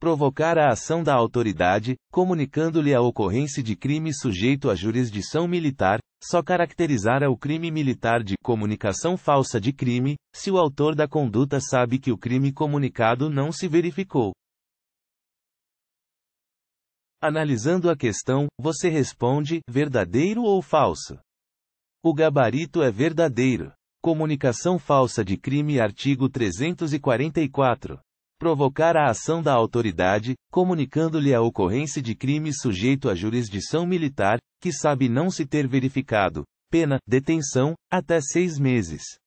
provocar a ação da autoridade, comunicando-lhe a ocorrência de crime sujeito à jurisdição militar, só caracterizará o crime militar de comunicação falsa de crime, se o autor da conduta sabe que o crime comunicado não se verificou. Analisando a questão, você responde: verdadeiro ou falso? O gabarito é verdadeiro. Comunicação falsa de crime, artigo 344 provocar a ação da autoridade, comunicando-lhe a ocorrência de crime sujeito à jurisdição militar, que sabe não se ter verificado. Pena, detenção, até seis meses.